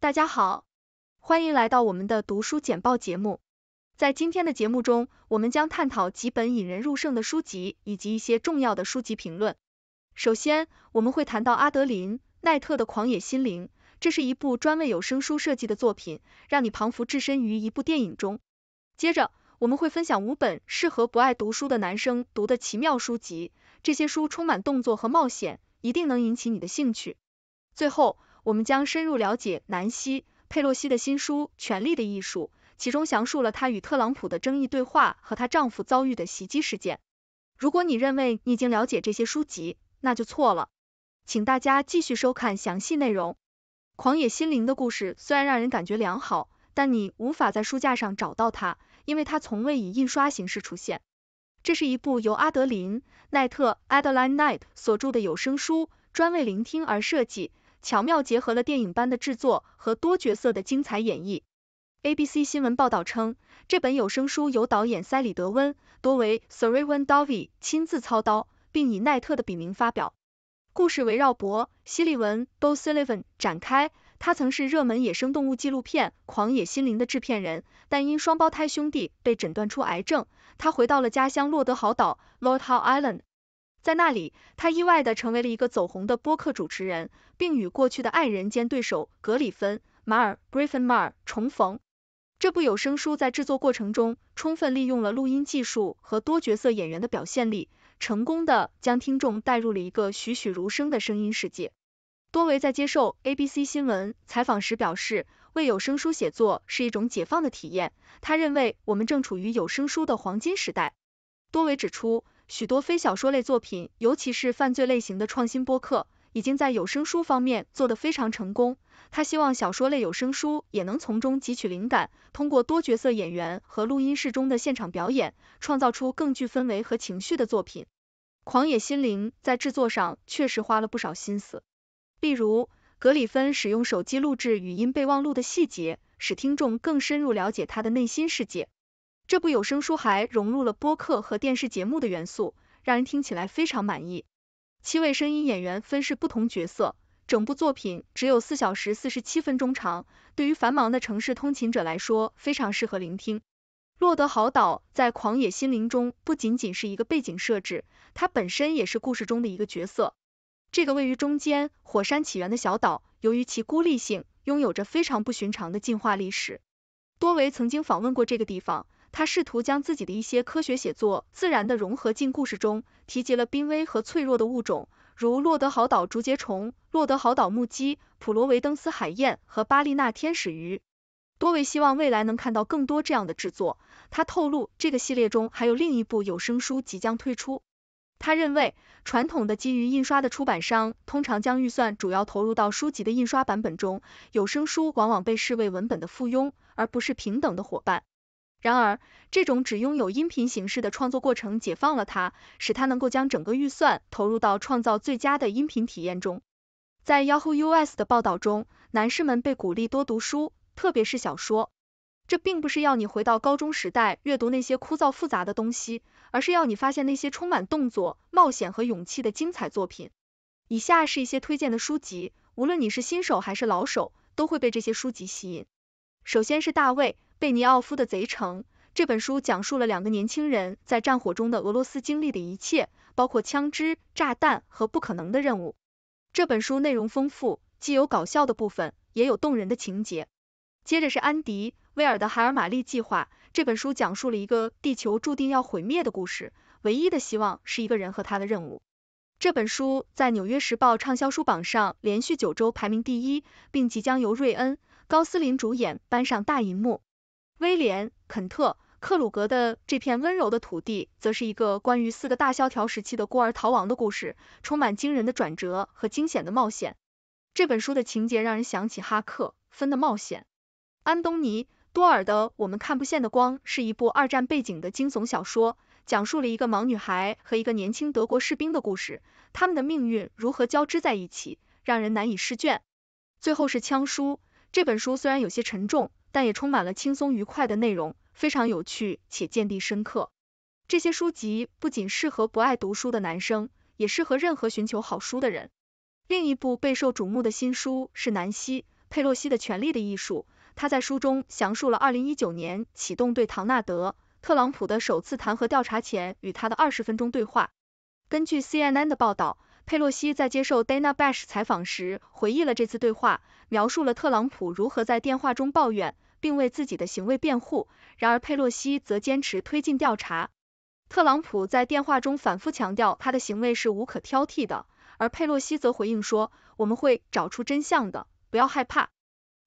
大家好，欢迎来到我们的读书简报节目。在今天的节目中，我们将探讨几本引人入胜的书籍以及一些重要的书籍评论。首先，我们会谈到阿德林·奈特的《狂野心灵》，这是一部专为有声书设计的作品，让你仿佛置身于一部电影中。接着，我们会分享五本适合不爱读书的男生读的奇妙书籍，这些书充满动作和冒险，一定能引起你的兴趣。最后，我们将深入了解南希·佩洛西的新书《权力的艺术》，其中详述了她与特朗普的争议对话和她丈夫遭遇的袭击事件。如果你认为你已经了解这些书籍，那就错了。请大家继续收看详细内容。《狂野心灵》的故事虽然让人感觉良好，但你无法在书架上找到它，因为它从未以印刷形式出现。这是一部由阿德林·奈特 （Adeline Knight） 所著的有声书，专为聆听而设计。巧妙结合了电影般的制作和多角色的精彩演绎。ABC 新闻报道称，这本有声书由导演塞里德温多维 s u r i v a n d a v i 亲自操刀，并以奈特的笔名发表。故事围绕博西利文 Bo Sullivan 展开，他曾是热门野生动物纪录片《狂野心灵》的制片人，但因双胞胎兄弟被诊断出癌症，他回到了家乡洛德豪岛 Lord Howe Island。在那里，他意外的成为了一个走红的播客主持人，并与过去的爱人兼对手格里芬马尔 （Griffin Mar） 重逢。这部有声书在制作过程中充分利用了录音技术和多角色演员的表现力，成功的将听众带入了一个栩栩如生的声音世界。多维在接受 ABC 新闻采访时表示，为有声书写作是一种解放的体验。他认为我们正处于有声书的黄金时代。多维指出。许多非小说类作品，尤其是犯罪类型的创新播客，已经在有声书方面做得非常成功。他希望小说类有声书也能从中汲取灵感，通过多角色演员和录音室中的现场表演，创造出更具氛围和情绪的作品。《狂野心灵》在制作上确实花了不少心思，例如格里芬使用手机录制语音备忘录的细节，使听众更深入了解他的内心世界。这部有声书还融入了播客和电视节目的元素，让人听起来非常满意。七位声音演员分饰不同角色，整部作品只有四小时四十七分钟长，对于繁忙的城市通勤者来说非常适合聆听。洛德豪岛在《狂野心灵》中不仅仅是一个背景设置，它本身也是故事中的一个角色。这个位于中间火山起源的小岛，由于其孤立性，拥有着非常不寻常的进化历史。多维曾经访问过这个地方。他试图将自己的一些科学写作自然的融合进故事中，提及了濒危和脆弱的物种，如洛德豪岛竹节虫、洛德豪岛木鸡、普罗维登斯海燕和巴利纳天使鱼。多维希望未来能看到更多这样的制作。他透露，这个系列中还有另一部有声书即将推出。他认为，传统的基于印刷的出版商通常将预算主要投入到书籍的印刷版本中，有声书往往被视为文本的附庸，而不是平等的伙伴。然而，这种只拥有音频形式的创作过程解放了他，使他能够将整个预算投入到创造最佳的音频体验中。在 Yahoo US 的报道中，男士们被鼓励多读书，特别是小说。这并不是要你回到高中时代阅读那些枯燥复杂的东西，而是要你发现那些充满动作、冒险和勇气的精彩作品。以下是一些推荐的书籍，无论你是新手还是老手，都会被这些书籍吸引。首先是大卫。贝尼奥夫的《贼城》这本书讲述了两个年轻人在战火中的俄罗斯经历的一切，包括枪支、炸弹和不可能的任务。这本书内容丰富，既有搞笑的部分，也有动人的情节。接着是安迪·威尔的《海尔玛丽计划》，这本书讲述了一个地球注定要毁灭的故事，唯一的希望是一个人和他的任务。这本书在《纽约时报》畅销书榜上连续九周排名第一，并即将由瑞恩·高斯林主演搬上大银幕。威廉·肯特·克鲁格的这片温柔的土地，则是一个关于四个大萧条时期的孤儿逃亡的故事，充满惊人的转折和惊险的冒险。这本书的情节让人想起哈克·芬的冒险。安东尼·多尔的《我们看不见的光》是一部二战背景的惊悚小说，讲述了一个盲女孩和一个年轻德国士兵的故事，他们的命运如何交织在一起，让人难以释卷。最后是枪书，这本书虽然有些沉重。但也充满了轻松愉快的内容，非常有趣且见地深刻。这些书籍不仅适合不爱读书的男生，也适合任何寻求好书的人。另一部备受瞩目的新书是南希·佩洛西的《权力的艺术》，他在书中详述了二零一九年启动对唐纳德·特朗普的首次弹劾调查前与他的二十分钟对话。根据 CNN 的报道。佩洛西在接受 Dana Bash 采访时回忆了这次对话，描述了特朗普如何在电话中抱怨，并为自己的行为辩护。然而，佩洛西则坚持推进调查。特朗普在电话中反复强调他的行为是无可挑剔的，而佩洛西则回应说：“我们会找出真相的，不要害怕。”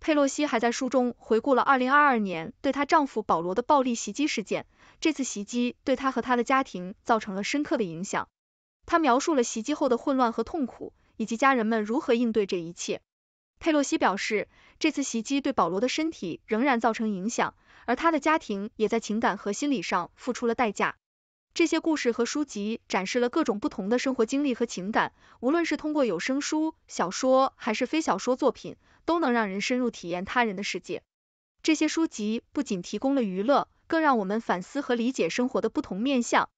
佩洛西还在书中回顾了2022年对她丈夫保罗的暴力袭击事件，这次袭击对她和她的家庭造成了深刻的影响。他描述了袭击后的混乱和痛苦，以及家人们如何应对这一切。佩洛西表示，这次袭击对保罗的身体仍然造成影响，而他的家庭也在情感和心理上付出了代价。这些故事和书籍展示了各种不同的生活经历和情感，无论是通过有声书、小说还是非小说作品，都能让人深入体验他人的世界。这些书籍不仅提供了娱乐，更让我们反思和理解生活的不同面相。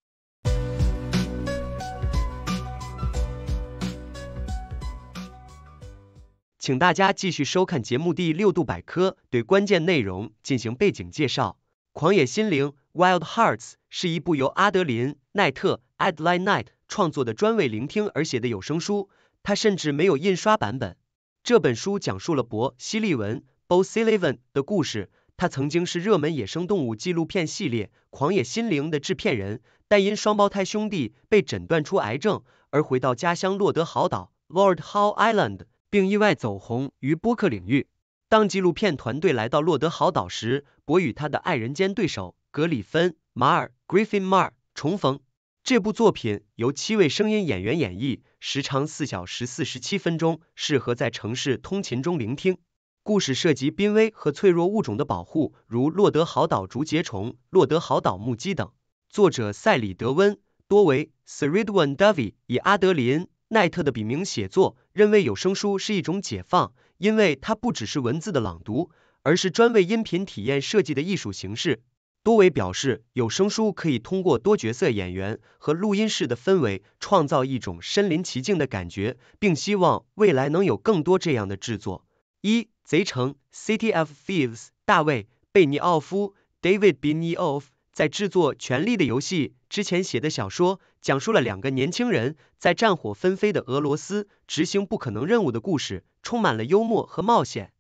请大家继续收看节目第六度百科，对关键内容进行背景介绍。《狂野心灵》（Wild Hearts） 是一部由阿德林·奈特 （Adeline Knight） 创作的专为聆听而写的有声书，它甚至没有印刷版本。这本书讲述了博·希利文 （Bo Sullivan） 的故事。他曾经是热门野生动物纪录片系列《狂野心灵》的制片人，但因双胞胎兄弟被诊断出癌症而回到家乡洛德豪岛 （Lord Howe Island）。并意外走红于播客领域。当纪录片团队来到洛德豪岛时，我与他的爱人兼对手格里芬·马尔 （Griffin Mar） 重逢。这部作品由七位声音演员演绎，时长四小时四十七分钟，适合在城市通勤中聆听。故事涉及濒危和脆弱物种的保护，如洛德豪岛竹节虫、洛德豪岛木鸡等。作者塞里德温·多维 s i r i d w a n d a v i 以阿德林。奈特的笔名写作认为有声书是一种解放，因为它不只是文字的朗读，而是专为音频体验设计的艺术形式。多维表示有声书可以通过多角色演员和录音室的氛围，创造一种身临其境的感觉，并希望未来能有更多这样的制作。一贼城 （City of Thieves） 大卫·贝尼奥夫 （David Benioff） 在制作《权力的游戏》之前写的小说。讲述了两个年轻人在战火纷飞的俄罗斯执行不可能任务的故事，充满了幽默和冒险。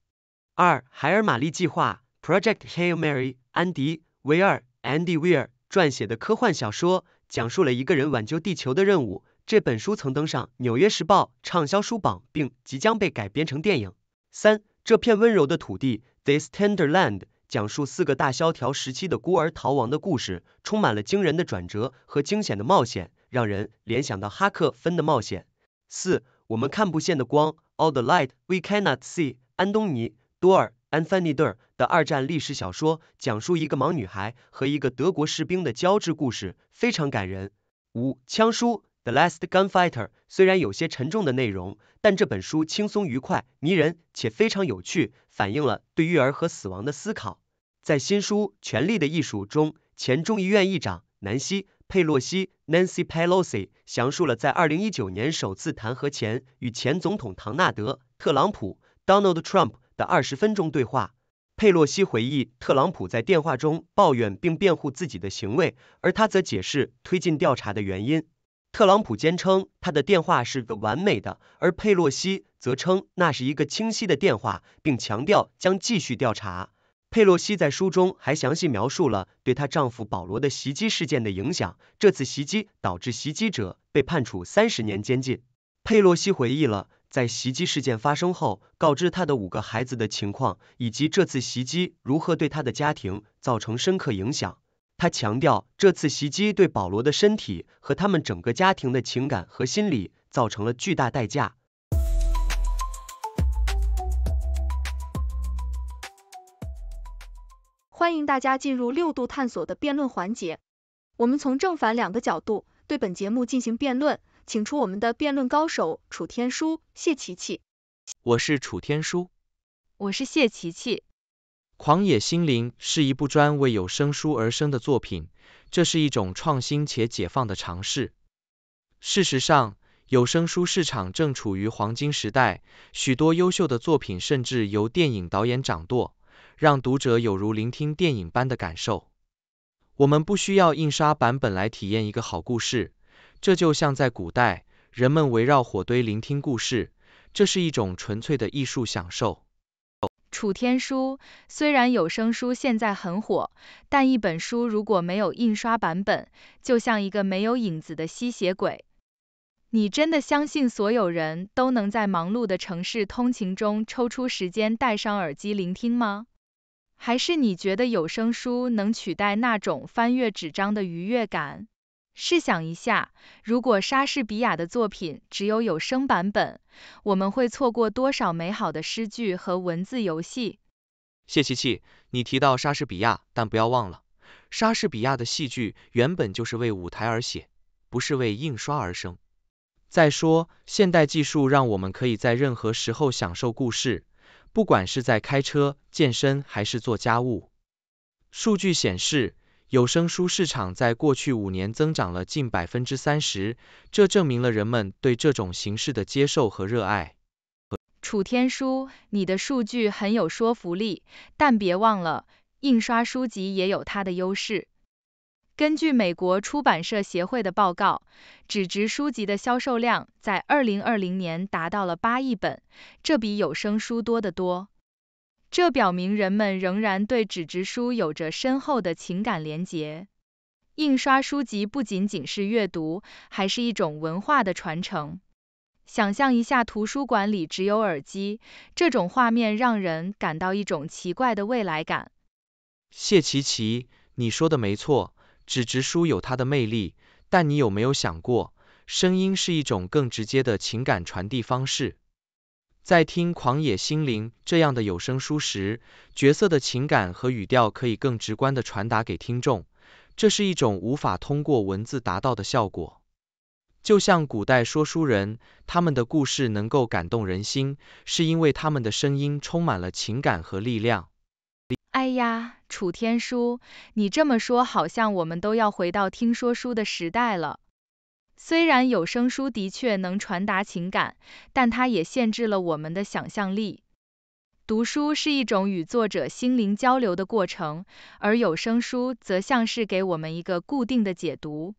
二，《海尔玛丽计划》（Project Hail Mary） 安迪·维尔 （Andy Weir） 撰写的科幻小说，讲述了一个人挽救地球的任务。这本书曾登上《纽约时报》畅销书榜，并即将被改编成电影。三，《这片温柔的土地》（This Tender Land）。讲述四个大萧条时期的孤儿逃亡的故事，充满了惊人的转折和惊险的冒险，让人联想到哈克分的冒险。四，我们看不见的光，All the Light We Cannot See，安东尼·多尔 （Anthony d o r 的二战历史小说，讲述一个盲女孩和一个德国士兵的交织故事，非常感人。五，枪书。《The Last Gunfighter》虽然有些沉重的内容，但这本书轻松愉快、迷人且非常有趣，反映了对育儿和死亡的思考。在新书《权力的艺术》中，前众议院议长南希·佩洛西 （Nancy Pelosi） 详述了在2019年首次弹劾前与前总统唐纳德·特朗普 （Donald Trump） 的二十分钟对话。佩洛西回忆，特朗普在电话中抱怨并辩护自己的行为，而他则解释推进调查的原因。特朗普坚称他的电话是个完美的，而佩洛西则称那是一个清晰的电话，并强调将继续调查。佩洛西在书中还详细描述了对她丈夫保罗的袭击事件的影响。这次袭击导致袭击者被判处三十年监禁。佩洛西回忆了在袭击事件发生后告知她的五个孩子的情况，以及这次袭击如何对她的家庭造成深刻影响。他强调，这次袭击对保罗的身体和他们整个家庭的情感和心理造成了巨大代价。欢迎大家进入六度探索的辩论环节，我们从正反两个角度对本节目进行辩论，请出我们的辩论高手楚天舒、谢琪琪。我是楚天舒。我是谢琪琪。《狂野心灵》是一部专为有声书而生的作品，这是一种创新且解放的尝试。事实上，有声书市场正处于黄金时代，许多优秀的作品甚至由电影导演掌舵，让读者有如聆听电影般的感受。我们不需要印刷版本来体验一个好故事，这就像在古代，人们围绕火堆聆听故事，这是一种纯粹的艺术享受。楚天书虽然有声书现在很火，但一本书如果没有印刷版本，就像一个没有影子的吸血鬼。你真的相信所有人都能在忙碌的城市通勤中抽出时间戴上耳机聆听吗？还是你觉得有声书能取代那种翻阅纸张的愉悦感？试想一下，如果莎士比亚的作品只有有声版本，我们会错过多少美好的诗句和文字游戏？谢琪琪，你提到莎士比亚，但不要忘了，莎士比亚的戏剧原本就是为舞台而写，不是为印刷而生。再说，现代技术让我们可以在任何时候享受故事，不管是在开车、健身还是做家务。数据显示。有声书市场在过去五年增长了近百分之三十，这证明了人们对这种形式的接受和热爱。楚天书，你的数据很有说服力，但别忘了，印刷书籍也有它的优势。根据美国出版社协会的报告，纸质书籍的销售量在二零二零年达到了八亿本，这比有声书多得多。这表明人们仍然对纸质书有着深厚的情感联结。印刷书籍不仅仅是阅读，还是一种文化的传承。想象一下图书馆里只有耳机，这种画面让人感到一种奇怪的未来感。谢琪琪，你说的没错，纸质书有它的魅力，但你有没有想过，声音是一种更直接的情感传递方式？在听《狂野心灵》这样的有声书时，角色的情感和语调可以更直观的传达给听众，这是一种无法通过文字达到的效果。就像古代说书人，他们的故事能够感动人心，是因为他们的声音充满了情感和力量。哎呀，楚天舒，你这么说，好像我们都要回到听说书的时代了。虽然有声书的确能传达情感，但它也限制了我们的想象力。读书是一种与作者心灵交流的过程，而有声书则像是给我们一个固定的解读。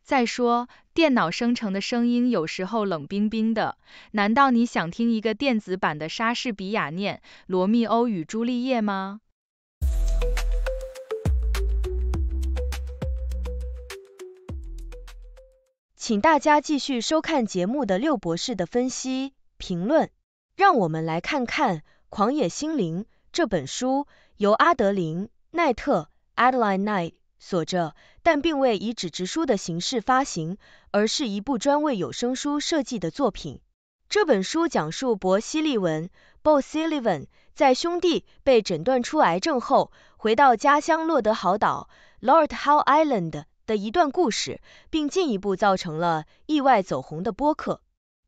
再说，电脑生成的声音有时候冷冰冰的，难道你想听一个电子版的莎士比亚念《罗密欧与朱丽叶》吗？请大家继续收看节目的六博士的分析评论。让我们来看看《狂野心灵》这本书，由阿德林·奈特 （Adeline Knight） 所著，但并未以纸质书的形式发行，而是一部专为有声书设计的作品。这本书讲述伯西利文 （Bos Sylvan） 在兄弟被诊断出癌症后，回到家乡洛德豪岛 （Lord Howe Island）。的一段故事，并进一步造成了意外走红的播客。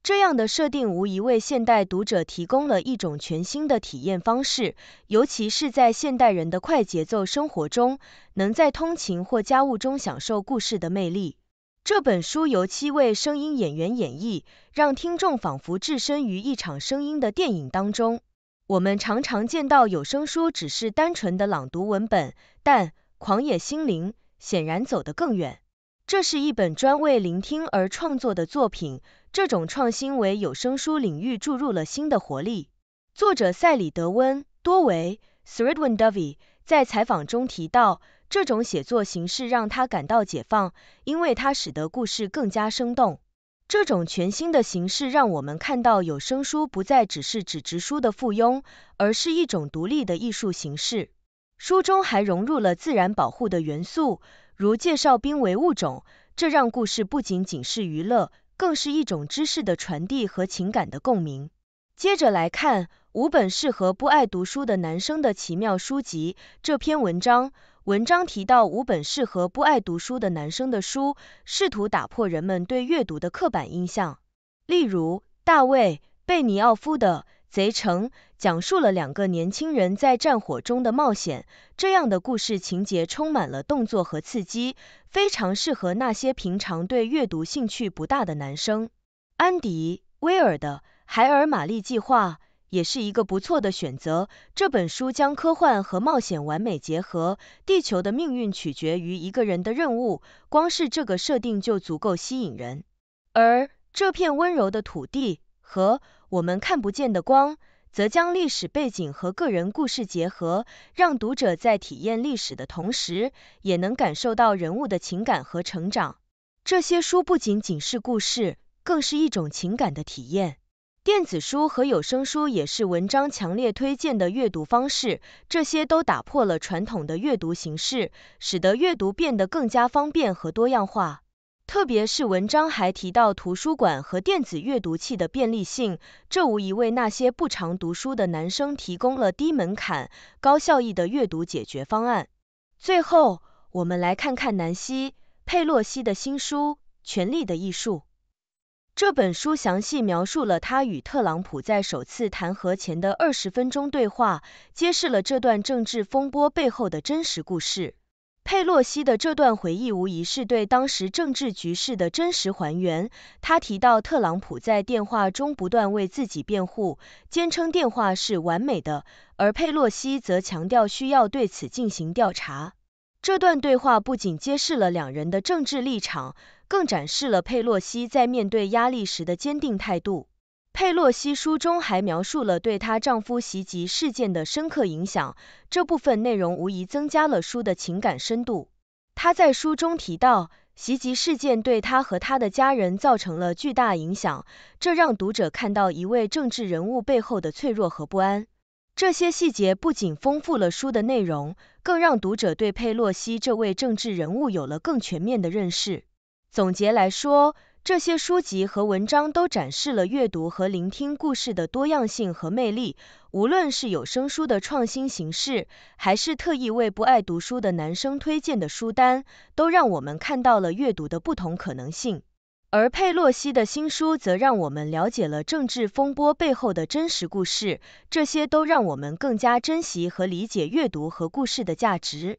这样的设定无疑为现代读者提供了一种全新的体验方式，尤其是在现代人的快节奏生活中，能在通勤或家务中享受故事的魅力。这本书由七位声音演员演绎，让听众仿佛置身于一场声音的电影当中。我们常常见到有声书只是单纯的朗读文本，但《狂野心灵》显然走得更远。这是一本专为聆听而创作的作品，这种创新为有声书领域注入了新的活力。作者塞里德温·多维 s r i d w i n d a v y 在采访中提到，这种写作形式让他感到解放，因为它使得故事更加生动。这种全新的形式让我们看到有声书不再只是纸质书的附庸，而是一种独立的艺术形式。书中还融入了自然保护的元素，如介绍濒危物种，这让故事不仅仅是娱乐，更是一种知识的传递和情感的共鸣。接着来看五本适合不爱读书的男生的奇妙书籍。这篇文章，文章提到五本适合不爱读书的男生的书，试图打破人们对阅读的刻板印象。例如，大卫·贝尼奥夫的。《贼城》讲述了两个年轻人在战火中的冒险，这样的故事情节充满了动作和刺激，非常适合那些平常对阅读兴趣不大的男生。安迪·威尔的《海尔玛丽计划》也是一个不错的选择，这本书将科幻和冒险完美结合，地球的命运取决于一个人的任务，光是这个设定就足够吸引人。而《这片温柔的土地》。和我们看不见的光，则将历史背景和个人故事结合，让读者在体验历史的同时，也能感受到人物的情感和成长。这些书不仅仅是故事，更是一种情感的体验。电子书和有声书也是文章强烈推荐的阅读方式，这些都打破了传统的阅读形式，使得阅读变得更加方便和多样化。特别是文章还提到图书馆和电子阅读器的便利性，这无疑为那些不常读书的男生提供了低门槛、高效益的阅读解决方案。最后，我们来看看南希·佩洛西的新书《权力的艺术》。这本书详细描述了她与特朗普在首次弹劾前的二十分钟对话，揭示了这段政治风波背后的真实故事。佩洛西的这段回忆无疑是对当时政治局势的真实还原。他提到，特朗普在电话中不断为自己辩护，坚称电话是完美的，而佩洛西则强调需要对此进行调查。这段对话不仅揭示了两人的政治立场，更展示了佩洛西在面对压力时的坚定态度。佩洛西书中还描述了对她丈夫袭击事件的深刻影响，这部分内容无疑增加了书的情感深度。她在书中提到，袭击事件对她和她的家人造成了巨大影响，这让读者看到一位政治人物背后的脆弱和不安。这些细节不仅丰富了书的内容，更让读者对佩洛西这位政治人物有了更全面的认识。总结来说，这些书籍和文章都展示了阅读和聆听故事的多样性和魅力，无论是有声书的创新形式，还是特意为不爱读书的男生推荐的书单，都让我们看到了阅读的不同可能性。而佩洛西的新书则让我们了解了政治风波背后的真实故事，这些都让我们更加珍惜和理解阅读和故事的价值。